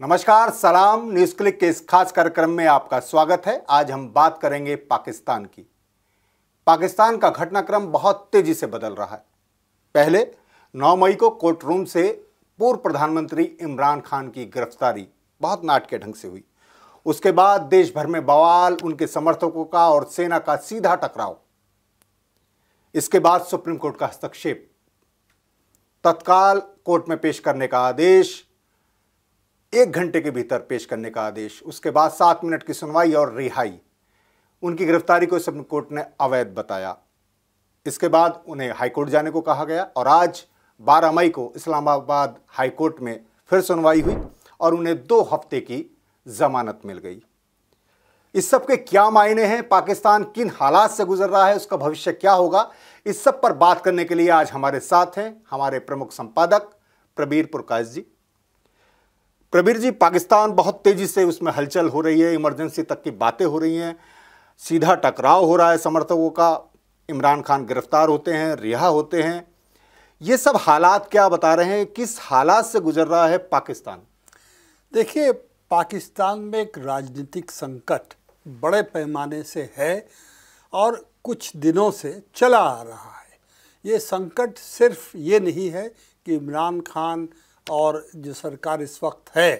नमस्कार सलाम news click के इस खास कार्यक्रम में आपका स्वागत है आज हम बात करेंगे पाकिस्तान की पाकिस्तान का घटनाक्रम बहुत तेजी से बदल रहा है पहले 9 मई को कोर्ट रूम से पूर्व प्रधानमंत्री इमरान खान की गिरफ्तारी बहुत नाटकीय ढंग से हुई उसके बाद देश भर में बवाल उनके समर्थकों का और सेना का सीधा टकराव इसके बाद सुप्रीम कोर्ट का हस्तक्षेप तत्काल कोर्ट में पेश करने का आदेश एक घंटे के भीतर पेश करने का आदेश उसके बाद सात मिनट की सुनवाई और रिहाई उनकी गिरफ्तारी को सुप्रीम कोर्ट ने अवैध बताया इसके बाद उन्हें हाईकोर्ट जाने को कहा गया और आज 12 मई को इस्लामाबाद हाईकोर्ट में फिर सुनवाई हुई और उन्हें दो हफ्ते की जमानत मिल गई इस सब के क्या मायने हैं पाकिस्तान किन हालात से गुजर रहा है उसका भविष्य क्या होगा इस सब पर बात करने के लिए आज हमारे साथ हैं हमारे प्रमुख संपादक प्रबीर पुरकाश जी प्रवीर जी पाकिस्तान बहुत तेजी से उसमें हलचल हो रही है इमरजेंसी तक की बातें हो रही हैं सीधा टकराव हो रहा है समर्थकों का इमरान खान गिरफ्तार होते हैं रिहा होते हैं ये सब हालात क्या बता रहे हैं किस हालात से गुजर रहा है पाकिस्तान देखिए पाकिस्तान में एक राजनीतिक संकट बड़े पैमाने से है और कुछ दिनों से चला आ रहा है ये संकट सिर्फ ये नहीं है कि इमरान खान और जो सरकार इस वक्त है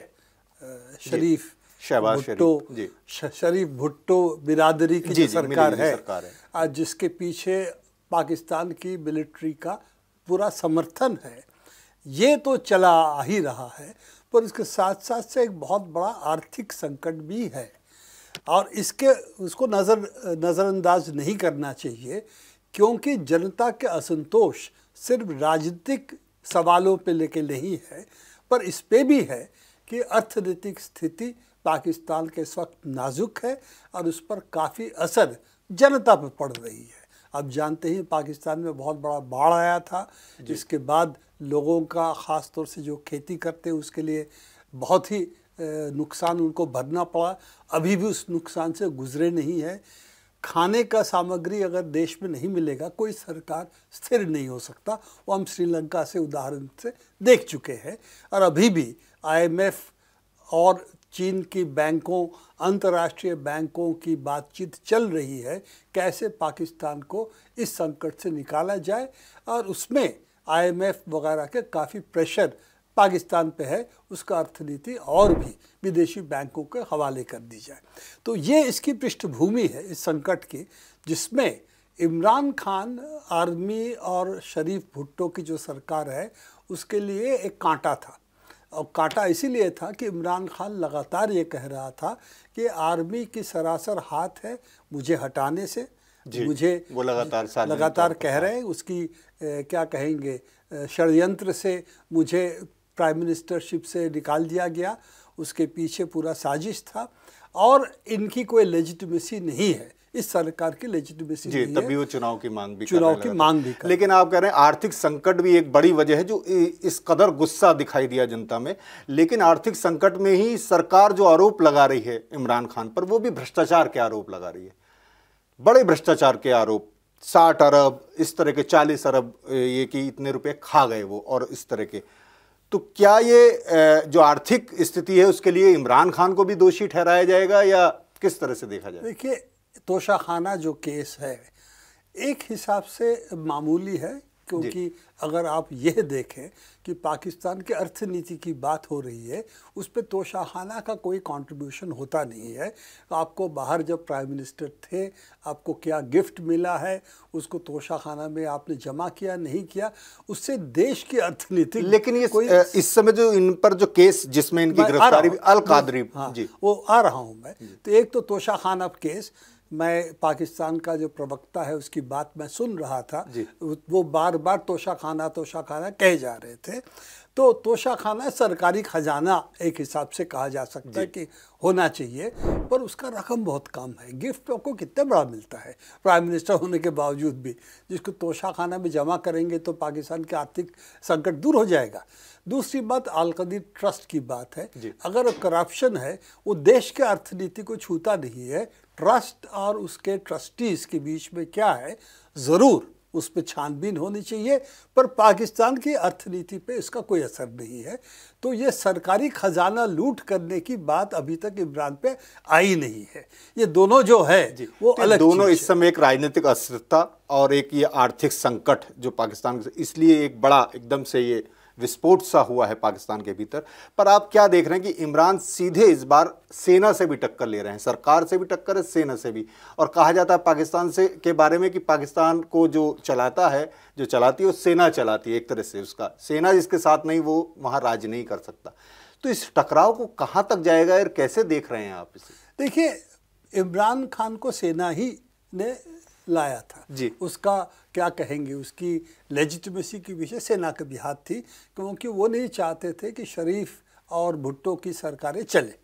शरीफ शहबाज भुट्टो शरीफ भुट्टो बिरादरी की जी, जो सरकार, है, सरकार है जिसके पीछे पाकिस्तान की मिलिट्री का पूरा समर्थन है ये तो चला आ ही रहा है पर इसके साथ साथ से एक बहुत बड़ा आर्थिक संकट भी है और इसके उसको नज़र नज़रअंदाज नहीं करना चाहिए क्योंकि जनता के असंतोष सिर्फ राजनीतिक सवालों पे लेके नहीं है पर इस पे भी है कि अर्थनीतिक स्थिति पाकिस्तान के इस वक्त नाजुक है और उस पर काफ़ी असर जनता पर पड़ रही है अब जानते ही पाकिस्तान में बहुत बड़ा बाढ़ आया था जिसके बाद लोगों का ख़ास तौर से जो खेती करते हैं उसके लिए बहुत ही नुकसान उनको भरना पड़ा अभी भी उस नुकसान से गुजरे नहीं है खाने का सामग्री अगर देश में नहीं मिलेगा कोई सरकार स्थिर नहीं हो सकता वो हम श्रीलंका से उदाहरण से देख चुके हैं और अभी भी आईएमएफ और चीन की बैंकों अंतर्राष्ट्रीय बैंकों की बातचीत चल रही है कैसे पाकिस्तान को इस संकट से निकाला जाए और उसमें आईएमएफ वगैरह के काफ़ी प्रेशर पाकिस्तान पे है उसका अर्थनीति और भी विदेशी बैंकों के हवाले कर दी जाए तो ये इसकी पृष्ठभूमि है इस संकट की जिसमें इमरान खान आर्मी और शरीफ भुट्टो की जो सरकार है उसके लिए एक कांटा था और कांटा इसीलिए था कि इमरान खान लगातार ये कह रहा था कि आर्मी की सरासर हाथ है मुझे हटाने से मुझे वो लगातार लगातार कह रहे हैं उसकी ए, क्या कहेंगे षडयंत्र से मुझे प्राइम मिनिस्टरशिप से निकाल दिया गया उसके पीछे पूरा साजिश था और इनकी कोई लेजिटिमेसी नहीं है इस सरकार की लेजिटिमेसी जी तभी वो चुनाव की मांग भी चुनाव की मांग भी कर लेकिन आप कह रहे हैं आर्थिक संकट भी एक बड़ी वजह है जो इस कदर गुस्सा दिखाई दिया जनता में लेकिन आर्थिक संकट में ही सरकार जो आरोप लगा रही है इमरान खान पर वो भी भ्रष्टाचार के आरोप लगा रही है बड़े भ्रष्टाचार के आरोप साठ अरब इस तरह के चालीस अरब ये कि इतने रुपए खा गए वो और इस तरह के तो क्या ये जो आर्थिक स्थिति है उसके लिए इमरान खान को भी दोषी ठहराया जाएगा या किस तरह से देखा जाए देखिए तोशाखाना जो केस है एक हिसाब से मामूली है क्योंकि अगर आप यह देखें कि पाकिस्तान के अर्थनीति की बात हो रही है उस पर तोशाहाना का कोई कंट्रीब्यूशन होता नहीं है आपको बाहर जब प्राइम मिनिस्टर थे आपको क्या गिफ्ट मिला है उसको तोशाखाना में आपने जमा किया नहीं किया उससे देश की अर्थनीति लेकिन ये कोई इस समय जो इन पर जो केस जिसमें इनकी गिरफ्तारी अल कादरी हाँ, जी वो आ रहा हूँ मैं तो एक तो तोशाखाना केस मैं पाकिस्तान का जो प्रवक्ता है उसकी बात मैं सुन रहा था वो बार बार तोशा खाना तोशा खाना कहे जा रहे थे तो तोशा खाना सरकारी खजाना एक हिसाब से कहा जा सकता है कि होना चाहिए पर उसका रकम बहुत कम है गिफ्ट को कितना बड़ा मिलता है प्राइम मिनिस्टर होने के बावजूद भी जिसको तोशा खाना में जमा करेंगे तो पाकिस्तान के आर्थिक संकट दूर हो जाएगा दूसरी बात अलकदीर ट्रस्ट की बात है अगर करप्शन है वो देश के अर्थनीति को छूता नहीं है ट्रस्ट और उसके ट्रस्टीज़ के बीच में क्या है ज़रूर उस पर छानबीन होनी चाहिए पर पाकिस्तान की अर्थनीति पे इसका कोई असर नहीं है तो ये सरकारी खजाना लूट करने की बात अभी तक इमरान पे आई नहीं है ये दोनों जो है वो तो अलग दोनों इस समय एक राजनीतिक अस्थिरता और एक ये आर्थिक संकट जो पाकिस्तान इसलिए एक बड़ा एकदम से ये विस्फोट सा हुआ है पाकिस्तान के भीतर पर आप क्या देख रहे हैं कि इमरान सीधे इस बार सेना से भी टक्कर ले रहे हैं सरकार से भी टक्कर है सेना से भी और कहा जाता है पाकिस्तान से के बारे में कि पाकिस्तान को जो चलाता है जो चलाती है वो सेना चलाती है एक तरह से उसका सेना जिसके साथ नहीं वो वहाँ राज नहीं कर सकता तो इस टकराव को कहाँ तक जाएगा और कैसे देख रहे हैं आप इसे देखिए इमरान खान को सेना ही ने लाया था जी उसका क्या कहेंगे उसकी लेजिटमेसी की विषय सेना के भी हाथ थी क्योंकि वो नहीं चाहते थे कि शरीफ और भुट्टो की सरकारें चले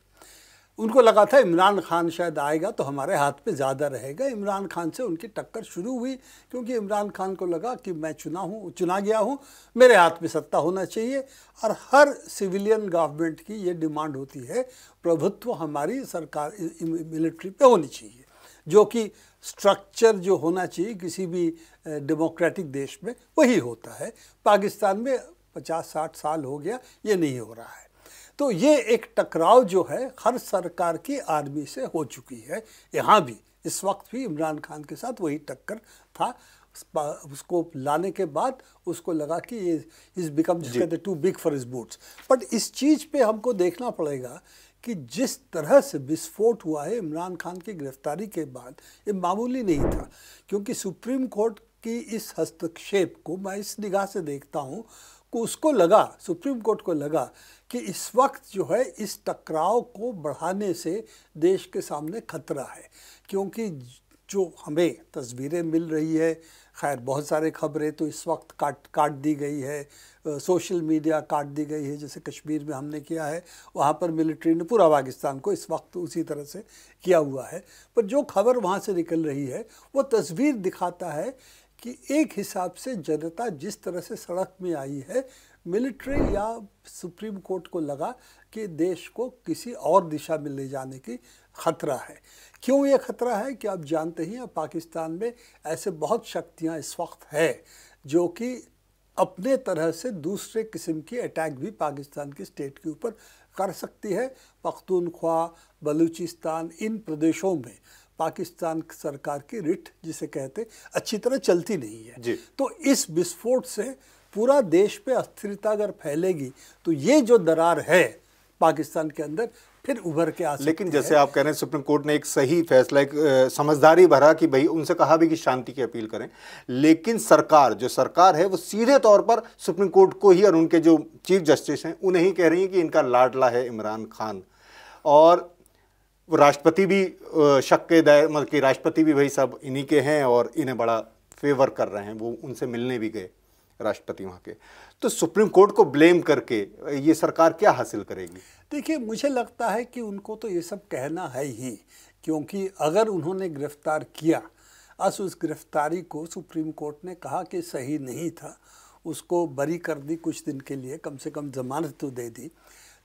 उनको लगा था इमरान खान शायद आएगा तो हमारे हाथ पे ज़्यादा रहेगा इमरान खान से उनकी टक्कर शुरू हुई क्योंकि इमरान खान को लगा कि मैं चुना हूँ चुना गया हूँ मेरे हाथ में सत्ता होना चाहिए और हर सिविलियन गवर्नमेंट की ये डिमांड होती है प्रभुत्व हमारी सरकार मिलिट्री पे होनी चाहिए जो कि स्ट्रक्चर जो होना चाहिए किसी भी डेमोक्रेटिक देश में वही होता है पाकिस्तान में पचास साठ साल हो गया ये नहीं हो रहा है तो ये एक टकराव जो है हर सरकार की आर्मी से हो चुकी है यहाँ भी इस वक्त भी इमरान खान के साथ वही टक्कर था उसको लाने के बाद उसको लगा कि ये is become too big for is boots but इस चीज़ पे हमको देखना पड़ेगा कि जिस तरह से विस्फोट हुआ है इमरान खान की गिरफ्तारी के बाद ये मामूली नहीं था क्योंकि सुप्रीम कोर्ट की इस हस्तक्षेप को मैं इस निगाह से देखता हूँ को उसको लगा सुप्रीम कोर्ट को लगा कि इस वक्त जो है इस टकराव को बढ़ाने से देश के सामने खतरा है क्योंकि जो हमें तस्वीरें मिल रही है खैर बहुत सारे खबरें तो इस वक्त काट काट दी गई है सोशल मीडिया काट दी गई है जैसे कश्मीर में हमने किया है वहाँ पर मिलिट्री ने पूरा पाकिस्तान को इस वक्त उसी तरह से किया हुआ है पर जो खबर वहाँ से निकल रही है वो तस्वीर दिखाता है कि एक हिसाब से जनता जिस तरह से सड़क में आई है मिलिट्री या सुप्रीम कोर्ट को लगा कि देश को किसी और दिशा में ले जाने की ख़तरा है क्यों ये ख़तरा है कि आप जानते ही हैं पाकिस्तान में ऐसे बहुत शक्तियाँ इस वक्त है जो कि अपने तरह से दूसरे किस्म की अटैक भी पाकिस्तान की स्टेट के ऊपर कर सकती है पख्तूनख्वा बलूचिस्तान इन प्रदेशों में पाकिस्तान सरकार की रिट जिसे कहते अच्छी तरह चलती नहीं है तो इस विस्फोट से पूरा देश पे अस्थिरता अगर फैलेगी तो ये जो दरार है पाकिस्तान के अंदर फिर उभर के आ लेकिन जैसे आप कह रहे हैं सुप्रीम कोर्ट ने एक सही फैसला एक समझदारी भरा कि भाई उनसे कहा भी कि शांति की अपील करें लेकिन सरकार जो सरकार है वो सीधे तौर पर सुप्रीम कोर्ट को ही और उनके जो चीफ जस्टिस हैं उन्हें ही कह रही है कि इनका लाडला है इमरान खान और राष्ट्रपति भी शक के दायर मतलब कि राष्ट्रपति भी भाई सब इन्हीं के हैं और इन्हें बड़ा फेवर कर रहे हैं वो उनसे मिलने भी गए राष्ट्रपति वहाँ के तो सुप्रीम कोर्ट को ब्लेम करके ये सरकार क्या हासिल करेगी देखिए मुझे लगता है कि उनको तो ये सब कहना है ही क्योंकि अगर उन्होंने गिरफ्तार किया अस उस गिरफ्तारी को सुप्रीम कोर्ट ने कहा कि सही नहीं था उसको बरी कर दी कुछ दिन के लिए कम से कम जमानत तो दे दी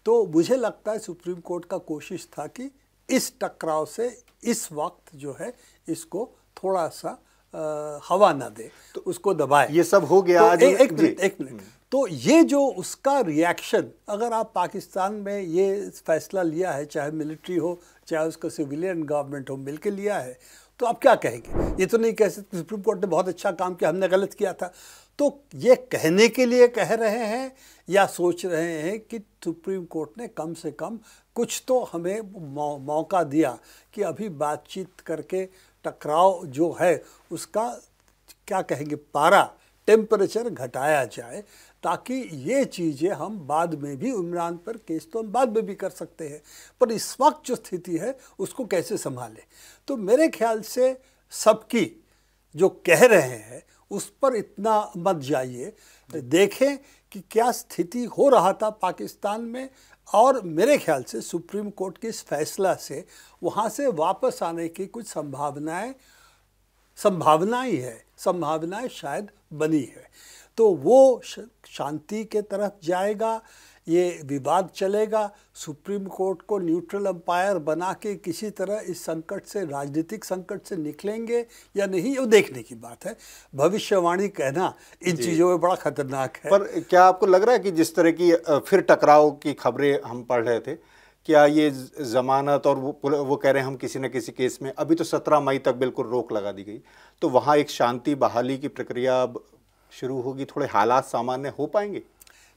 तो मुझे लगता है सुप्रीम कोर्ट का कोशिश था कि इस टकराव से इस वक्त जो है इसको थोड़ा सा हवा ना दे तो उसको दबाए ये सब हो गया तो आज एक मिनट एक मिनट तो ये जो उसका रिएक्शन अगर आप पाकिस्तान में ये फैसला लिया है चाहे मिलिट्री हो चाहे उसका सिविलियन गवर्नमेंट हो मिल के लिया है तो आप क्या कहेंगे ये तो नहीं कह सकते सुप्रीम कोर्ट ने बहुत अच्छा काम किया हमने गलत किया था तो ये कहने के लिए कह रहे हैं या सोच रहे हैं कि सुप्रीम कोर्ट ने कम से कम कुछ तो हमें मौका दिया कि अभी बातचीत करके टकराव जो है उसका क्या कहेंगे पारा टेम्परेचर घटाया जाए ताकि ये चीज़ें हम बाद में भी उमरान पर केस तो हम बाद में भी कर सकते हैं पर इस वक्त जो स्थिति है उसको कैसे संभालें तो मेरे ख्याल से सबकी जो कह रहे हैं उस पर इतना मत जाइए देखें कि क्या स्थिति हो रहा था पाकिस्तान में और मेरे ख्याल से सुप्रीम कोर्ट के इस फैसला से वहाँ से वापस आने की कुछ संभावनाएं संभावनाएं है संभावनाएं शायद बनी है तो वो शांति के तरफ जाएगा ये विवाद चलेगा सुप्रीम कोर्ट को न्यूट्रल अंपायर बना के किसी तरह इस संकट से राजनीतिक संकट से निकलेंगे या नहीं वो देखने की बात है भविष्यवाणी कहना इन चीज़ों में बड़ा खतरनाक है पर क्या आपको लग रहा है कि जिस तरह की फिर टकराव की खबरें हम पढ़ रहे थे क्या ये जमानत और वो वो कह रहे हैं हम किसी न किसी केस में अभी तो सत्रह मई तक बिल्कुल रोक लगा दी गई तो वहाँ एक शांति बहाली की प्रक्रिया शुरू होगी थोड़े हालात सामान्य हो पाएंगे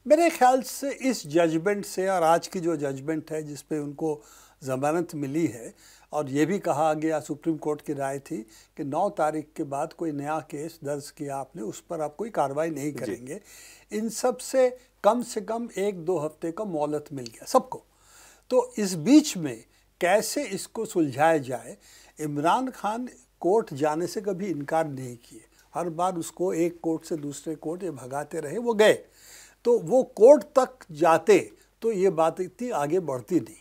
मेरे ख्याल से इस जजमेंट से और आज की जो जजमेंट है जिस पे उनको ज़मानत मिली है और ये भी कहा गया सुप्रीम कोर्ट की राय थी कि 9 तारीख के बाद कोई नया केस दर्ज किया आपने उस पर आप कोई कार्रवाई नहीं करेंगे इन सब से कम से कम एक दो हफ्ते का मोहलत मिल गया सबको तो इस बीच में कैसे इसको सुलझाया जाए इमरान खान कोर्ट जाने से कभी इनकार नहीं किए हर बार उसको एक कोर्ट से दूसरे कोर्ट ये भगाते रहे वो गए तो वो कोर्ट तक जाते तो ये बात इतनी आगे बढ़ती नहीं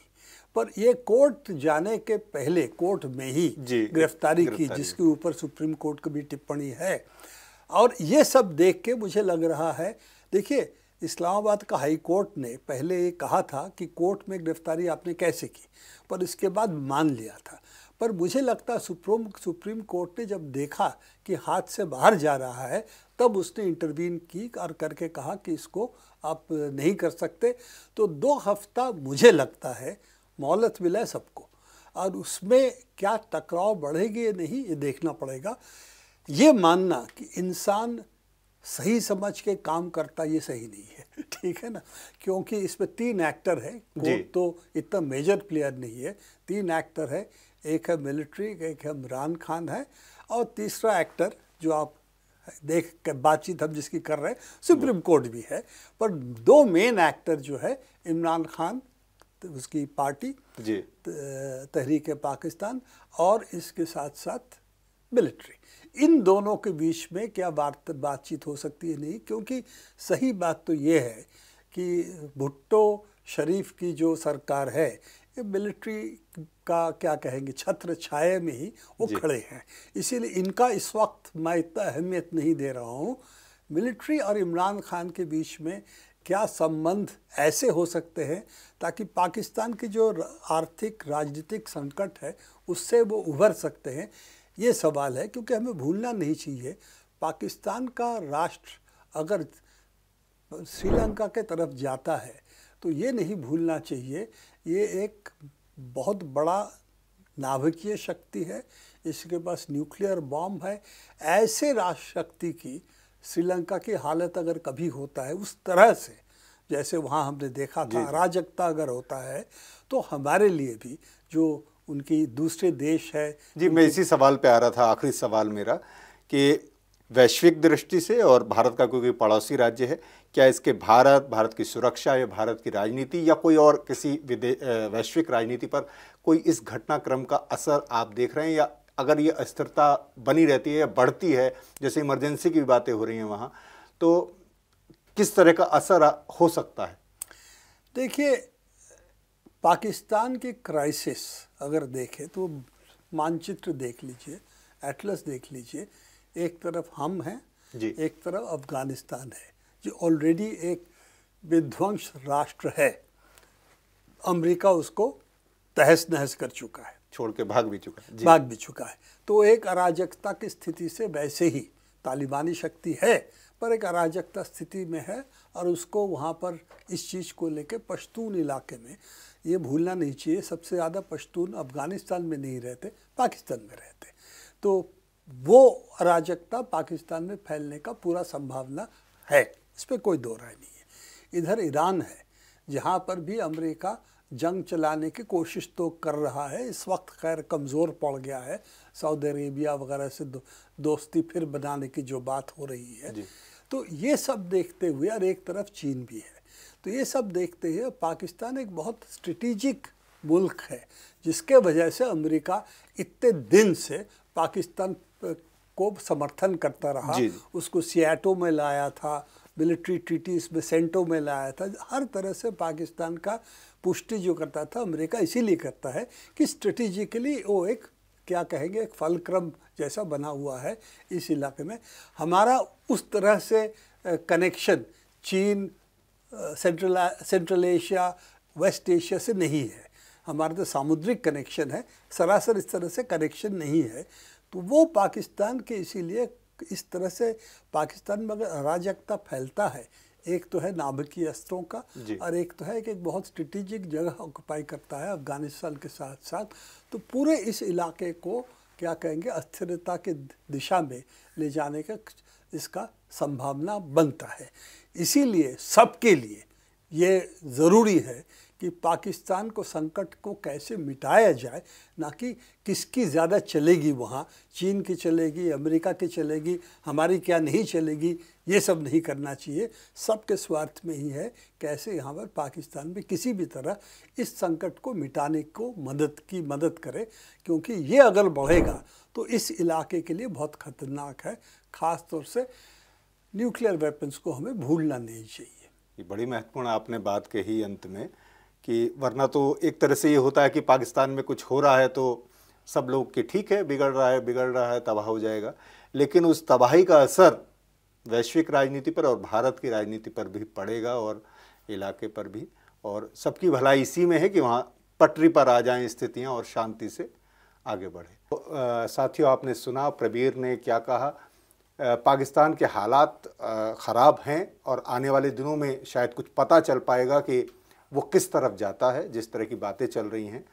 पर ये कोर्ट जाने के पहले कोर्ट में ही गिरफ्तारी की जिसके ऊपर सुप्रीम कोर्ट की भी टिप्पणी है और ये सब देख के मुझे लग रहा है देखिए इस्लामाबाद का हाई कोर्ट ने पहले ये कहा था कि कोर्ट में गिरफ्तारी आपने कैसे की पर इसके बाद मान लिया था पर मुझे लगता सुप्रीम सुप्रीम कोर्ट ने जब देखा कि हाथ से बाहर जा रहा है तब उसने इंटरवीन की और करके कहा कि इसको आप नहीं कर सकते तो दो हफ्ता मुझे लगता है मोहलत मिला है सबको और उसमें क्या टकराव बढ़ेगी या नहीं ये देखना पड़ेगा ये मानना कि इंसान सही समझ के काम करता ये सही नहीं है ठीक है ना क्योंकि इसमें तीन एक्टर है कोर्ट तो इतना मेजर प्लेयर नहीं है तीन एक्टर है एक है मिलिट्री एक है इमरान खान है और तीसरा एक्टर जो आप देख कर बातचीत हम जिसकी कर रहे हैं सुप्रीम कोर्ट भी है पर दो मेन एक्टर जो है इमरान खान तो उसकी पार्टी जी तहरीक पाकिस्तान और इसके साथ साथ मिलिट्री इन दोनों के बीच में क्या बात बातचीत हो सकती है नहीं क्योंकि सही बात तो ये है कि भुट्टो शरीफ की जो सरकार है ये मिलिट्री का क्या कहेंगे छत्र छाये में ही वो खड़े हैं इसीलिए इनका इस वक्त मैं इतना अहमियत नहीं दे रहा हूँ मिलिट्री और इमरान खान के बीच में क्या संबंध ऐसे हो सकते हैं ताकि पाकिस्तान की जो आर्थिक राजनीतिक संकट है उससे वो उभर सकते हैं ये सवाल है क्योंकि हमें भूलना नहीं चाहिए पाकिस्तान का राष्ट्र अगर श्रीलंका के तरफ जाता है तो ये नहीं भूलना चाहिए ये एक बहुत बड़ा नाभिकीय शक्ति है इसके पास न्यूक्लियर बॉम्ब है ऐसे राष्ट्र शक्ति की श्रीलंका की हालत अगर कभी होता है उस तरह से जैसे वहाँ हमने देखा था अराजकता अगर होता है तो हमारे लिए भी जो उनकी दूसरे देश है जी मैं इसी सवाल पे आ रहा था आखिरी सवाल मेरा कि वैश्विक दृष्टि से और भारत का क्योंकि पड़ोसी राज्य है क्या इसके भारत भारत की सुरक्षा या भारत की राजनीति या कोई और किसी वैश्विक राजनीति पर कोई इस घटनाक्रम का असर आप देख रहे हैं या अगर ये अस्थिरता बनी रहती है या बढ़ती है जैसे इमरजेंसी की बातें हो रही हैं वहाँ तो किस तरह का असर हो सकता है देखिए पाकिस्तान के क्राइसिस अगर देखें तो मानचित्र देख लीजिए एटलस देख लीजिए एक तरफ हम हैं एक तरफ अफगानिस्तान है जो ऑलरेडी एक विध्वंस राष्ट्र है अमेरिका उसको तहस नहस कर चुका है छोड़ के भाग भी चुका है भाग भी चुका है तो एक अराजकता की स्थिति से वैसे ही तालिबानी शक्ति है पर एक अराजकता स्थिति में है और उसको वहाँ पर इस चीज़ को लेके पश्तून इलाके में ये भूलना नहीं चाहिए सबसे ज़्यादा पश्तून अफ़गानिस्तान में नहीं रहते पाकिस्तान में रहते तो वो अराजकता पाकिस्तान में फैलने का पूरा संभावना है इस पर कोई दो राय नहीं है इधर ईरान है जहाँ पर भी अमेरिका जंग चलाने की कोशिश तो कर रहा है इस वक्त खैर कमज़ोर पड़ गया है सऊदी अरेबिया वगैरह से दो, दोस्ती फिर बनाने की जो बात हो रही है तो ये सब देखते हुए और एक तरफ चीन भी है तो ये सब देखते हुए पाकिस्तान एक बहुत स्ट्रेटिजिक मुल्क है जिसके वजह से अमेरिका इतने दिन से पाकिस्तान को समर्थन करता रहा उसको सियाटो में लाया था मिलिट्री ट्रीटीज में सेंटो में लाया था हर तरह से पाकिस्तान का पुष्टि जो करता था अमेरिका इसीलिए करता है कि स्ट्रेटिजिकली वो एक क्या कहेंगे एक फलक्रम जैसा बना हुआ है इस इलाके में हमारा उस तरह से कनेक्शन चीन central central Asia west Asia से नहीं है हमारा तो सामुद्रिक कनेक्शन है सरासर इस तरह से कनेक्शन नहीं है तो वो पाकिस्तान के इसीलिए इस तरह से पाकिस्तान में अगर अराजकता फैलता है एक तो है नाभिकीय अस्त्रों का और एक तो है कि एक बहुत स्ट्रेटिजिक जगह ऑक्यूपाई करता है अफगानिस्तान के साथ साथ तो पूरे इस इलाके को क्या कहेंगे अस्थिरता के दिशा में ले जाने का इसका संभावना बनता है इसीलिए सबके लिए ये ज़रूरी है कि पाकिस्तान को संकट को कैसे मिटाया जाए ना कि किसकी ज़्यादा चलेगी वहाँ चीन की चलेगी अमेरिका की चलेगी हमारी क्या नहीं चलेगी ये सब नहीं करना चाहिए सबके स्वार्थ में ही है कैसे यहाँ पर पाकिस्तान में किसी भी तरह इस संकट को मिटाने को मदद की मदद करे क्योंकि ये अगर बढ़ेगा तो इस इलाके के लिए बहुत ख़तरनाक है ख़ास तौर से न्यूक्लियर वेपन्स को हमें भूलना नहीं चाहिए ये बड़ी महत्वपूर्ण आपने बात कही अंत में कि वरना तो एक तरह से ये होता है कि पाकिस्तान में कुछ हो रहा है तो सब लोग कि ठीक है बिगड़ रहा है बिगड़ रहा है तबाह हो जाएगा लेकिन उस तबाही का असर वैश्विक राजनीति पर और भारत की राजनीति पर भी पड़ेगा और इलाके पर भी और सबकी भलाई इसी में है कि वहाँ पटरी पर आ जाएं स्थितियाँ और शांति से आगे बढ़े तो, साथियों आपने सुना प्रबीर ने क्या कहा आ, पाकिस्तान के हालात ख़राब हैं और आने वाले दिनों में शायद कुछ पता चल पाएगा कि वो किस तरफ जाता है जिस तरह की बातें चल रही हैं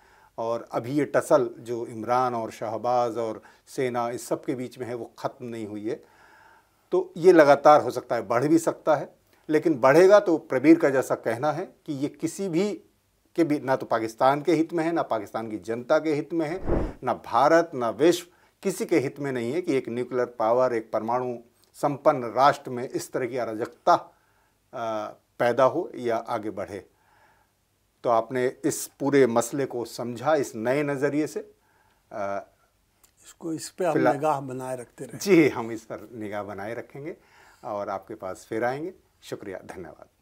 और अभी ये टसल जो इमरान और शहबाज और सेना इस सब के बीच में है वो ख़त्म नहीं हुई है तो ये लगातार हो सकता है बढ़ भी सकता है लेकिन बढ़ेगा तो प्रबीर का जैसा कहना है कि ये किसी भी के भी ना तो पाकिस्तान के हित में है ना पाकिस्तान की जनता के हित में है ना भारत ना विश्व किसी के हित में नहीं है कि एक न्यूक्लियर पावर एक परमाणु संपन्न राष्ट्र में इस तरह की अराजकता पैदा हो या आगे बढ़े तो आपने इस पूरे मसले को समझा इस नए नज़रिए से आ, इसको इस पर हम निगाह बनाए रखते रहे जी हम इस पर निगाह बनाए रखेंगे और आपके पास फिर आएंगे शुक्रिया धन्यवाद